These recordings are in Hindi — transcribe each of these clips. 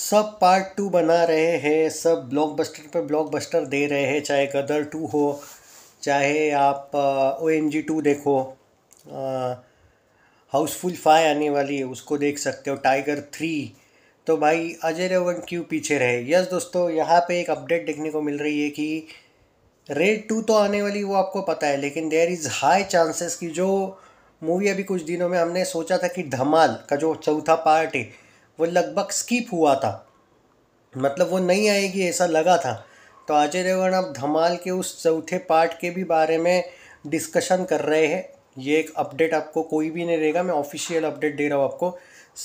सब पार्ट टू बना रहे हैं सब ब्लॉकबस्टर पे ब्लॉकबस्टर दे रहे हैं चाहे गदर टू हो चाहे आप ओ एन जी टू देखो हाउसफुल uh, फाइव आने वाली है उसको देख सकते हो टाइगर थ्री तो भाई अजय रेवन क्यों पीछे रहे यस दोस्तों यहाँ पे एक अपडेट देखने को मिल रही है कि रेड टू तो आने वाली वो आपको पता है लेकिन देयर इज़ हाई चांसेस कि जो मूवी अभी कुछ दिनों में हमने सोचा था कि धमाल का जो चौथा पार्ट है वो लगभग स्कीप हुआ था मतलब वो नहीं आएगी ऐसा लगा था तो अजय देवगन अब धमाल के उस चौथे पार्ट के भी बारे में डिस्कशन कर रहे हैं ये एक अपडेट आपको कोई भी नहीं देगा मैं ऑफिशियल अपडेट दे रहा हूँ आपको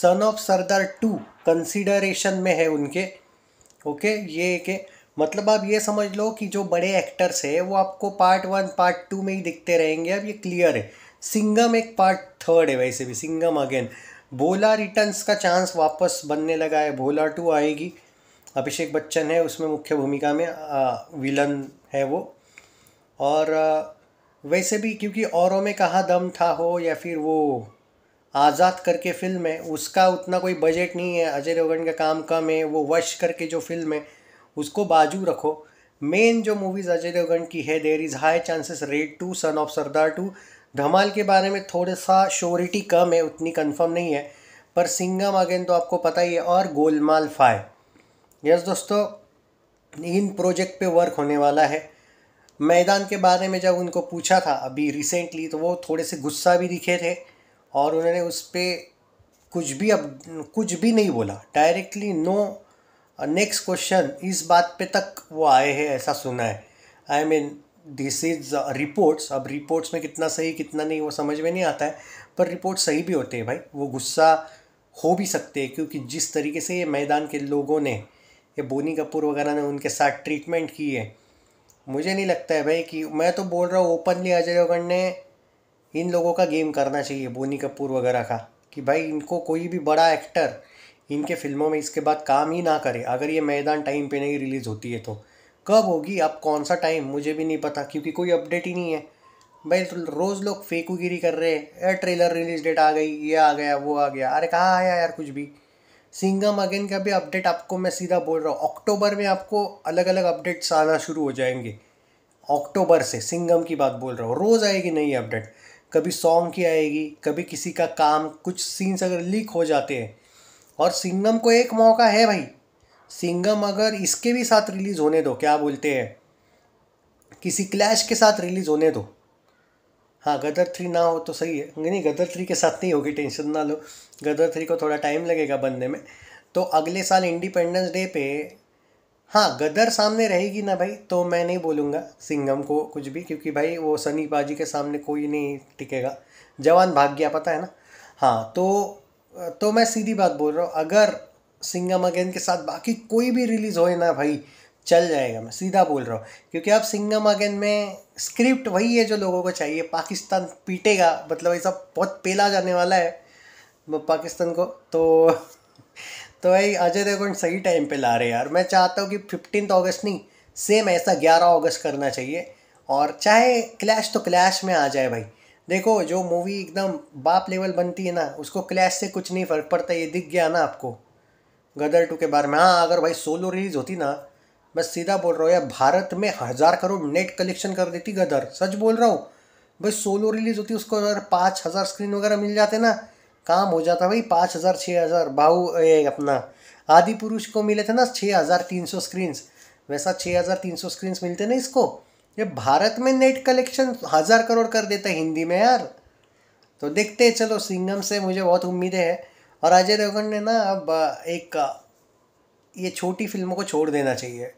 son of Sardar two consideration में है उनके ओके ये है मतलब आप ये समझ लो कि जो बड़े एक्टर्स है वो आपको पार्ट वन पार्ट टू में ही दिखते रहेंगे अब ये क्लियर है सिंगम एक पार्ट थर्ड है वैसे भी सिंगम अगेन भोला रिटर्न्स का चांस वापस बनने लगा है भोला टू आएगी अभिषेक बच्चन है उसमें मुख्य भूमिका में विलन है वो और वैसे भी क्योंकि औरों में कहा दम था हो या फिर वो आज़ाद करके फिल्म है उसका उतना कोई बजट नहीं है अजय देवगन का काम कम है वो वश करके जो फिल्म है उसको बाजू रखो मेन जो मूवीज़ अजय देवगन की है there is high chances Raid two son of Sardar two Dhamaal के बारे में थोड़ा सा श्योरिटी कम है उतनी कंफर्म नहीं है पर सिंगम अगेन तो आपको पता ही है और गोलमाल फाइव यस दोस्तों इन प्रोजेक्ट पे वर्क होने वाला है मैदान के बारे में जब उनको पूछा था अभी रिसेंटली तो वो थोड़े से गुस्सा भी दिखे थे और उन्होंने उस पर कुछ भी अब कुछ भी नहीं बोला डायरेक्टली नो नेक्स्ट क्वेश्चन इस बात पे तक वो आए हैं ऐसा सुना है I I mean mean, this is reports अब रिपोर्ट्स में कितना सही कितना नहीं वो समझ में नहीं आता है पर रिपोर्ट सही भी होते हैं भाई वो गुस्सा हो भी सकते हैं क्योंकि जिस तरीके से ये मैदान के लोगों ने ये बोनी कपूर वगैरह ने उनके साथ ट्रीटमेंट की है मुझे नहीं लगता है भाई कि मैं तो बोल रहा हूँ ओपनली अजय देवगन ने इन लोगों का गेम करना चाहिए बोनी कपूर वगैरह का कि भाई इनको कोई भी बड़ा एक्टर इनके फिल्मों में इसके बाद काम ही ना करे अगर ये मैदान टाइम पे नहीं रिलीज़ होती है तो कब होगी अब कौन सा टाइम मुझे भी नहीं पता क्योंकि कोई अपडेट ही नहीं है भाई तो रोज़ लोग गिरी कर रहे हैं ट्रेलर रिलीज डेट आ गई ये आ गया वो आ गया अरे कहाँ आया यार कुछ भी सिंगम अगेन का भी अपडेट आपको मैं सीधा बोल रहा हूँ अक्टूबर में आपको अलग अलग अपडेट्स आना शुरू हो जाएंगे अक्टूबर से सिंगम की बात बोल रहा हूँ रोज़ आएगी नई अपडेट कभी सॉन्ग की आएगी कभी किसी का काम कुछ सीन्स अगर लीक हो जाते हैं और सिंगम को एक मौका है भाई सिंगम अगर इसके भी साथ रिलीज़ होने दो क्या बोलते हैं किसी क्लैश के साथ रिलीज़ होने दो हाँ गदर थ्री ना हो तो सही है नहीं गदर थ्री के साथ नहीं होगी टेंशन ना लो गदर थ्री को थोड़ा टाइम लगेगा बनने में तो अगले साल इंडिपेंडेंस डे पे हाँ गदर सामने रहेगी ना भाई तो मैं नहीं बोलूँगा सिंगम को कुछ भी क्योंकि भाई वो सनी बाजी के सामने कोई नहीं टिकेगा जवान भाग गया पता है ना हाँ तो तो मैं सीधी बात बोल रहा हूँ अगर सिंगम अगेन के साथ बाकी कोई भी रिलीज़ होए ना भाई चल जाएगा मैं सीधा बोल रहा हूँ क्योंकि अब सिंगम अगेन में स्क्रिप्ट वही है जो लोगों को चाहिए पाकिस्तान पीटेगा मतलब ऐसा बहुत पेला जाने वाला है पाकिस्तान को तो तो भाई अजय देवगन सही टाइम पे ला रहे यार मैं चाहता हूँ कि फिफ्टीन अगस्त नहीं सेम ऐसा ग्यारह अगस्त करना चाहिए और चाहे क्लैश तो क्लैश में आ जाए भाई देखो जो मूवी एकदम बाप लेवल बनती है ना उसको क्लैश से कुछ नहीं फ़र्क पड़ता ये दिख गया ना आपको गदर टू के बारे में हाँ अगर भाई सोलो रिलीज होती ना मैं सीधा बोल रहा हूँ यार भारत में हज़ार करोड़ नेट कलेक्शन कर देती गदर सच बोल रहा हूँ भाई सोलो रिलीज होती उसको अगर पाँच हज़ार स्क्रीन वगैरह मिल जाते ना काम हो जाता भाई पाँच हज़ार छः हज़ार बाहू अपना आदि पुरुष को मिले थे ना छः हज़ार तीन सौ स्क्रीन्स वैसा छः हज़ार तीन सौ स्क्रीन्स मिलते ना इसको ये भारत में नेट कलेक्शन हज़ार करोड़ कर देता है हिंदी में यार तो देखते चलो सिंगम से मुझे बहुत उम्मीदें हैं और अजय देवगन ने ना अब एक ये छोटी फिल्मों को छोड़ देना चाहिए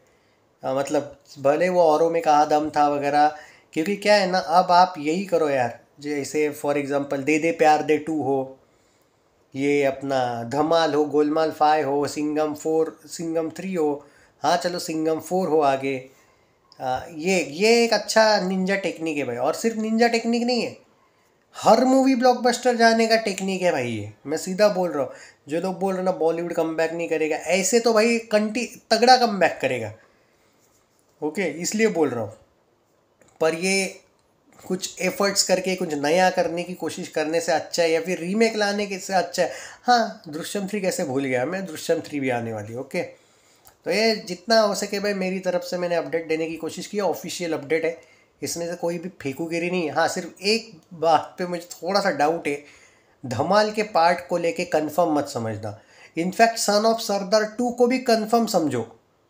मतलब भले वो औरों में कहा दम था वगैरह क्योंकि क्या है ना अब आप यही करो यार जैसे फॉर एग्जांपल दे दे प्यार दे टू हो ये अपना धमाल हो गोलमाल फाइव हो सिंगम फोर सिंगम थ्री हो हाँ चलो सिंगम फोर हो आगे आ, ये ये एक अच्छा निंजा टेक्निक है भाई और सिर्फ निंजा टेक्निक नहीं है हर मूवी ब्लॉकबस्टर जाने का टेक्निक है भाई ये मैं सीधा बोल रहा हूँ जो लोग बोल रहे ना बॉलीवुड कम बैक नहीं करेगा ऐसे तो भाई कंटी तगड़ा कम बैक करेगा ओके इसलिए बोल रहा हूँ पर ये कुछ एफर्ट्स करके कुछ नया करने की कोशिश करने से अच्छा है या फिर रीमेक लाने के से अच्छा है हाँ दृश्यम थ्री कैसे भूल गया मैं दृश्यम थ्री भी आने वाली ओके तो ये जितना हो सके भाई मेरी तरफ से मैंने अपडेट देने की कोशिश की ऑफिशियल अपडेट है इसमें से कोई भी फेंकूगिरी नहीं हाँ सिर्फ एक बात पे मुझे थोड़ा सा डाउट है धमाल के पार्ट को लेके कंफर्म मत समझना in fact son of Sardar two को भी कंफर्म समझो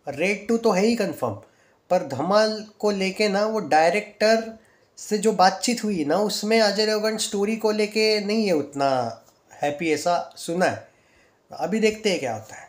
रेड टू तो है ही कंफर्म पर धमाल को लेके ना वो डायरेक्टर से जो बातचीत हुई ना उसमें अजय देवगन स्टोरी को लेके नहीं है उतना हैप्पी ऐसा सुना है अभी देखते हैं क्या होता है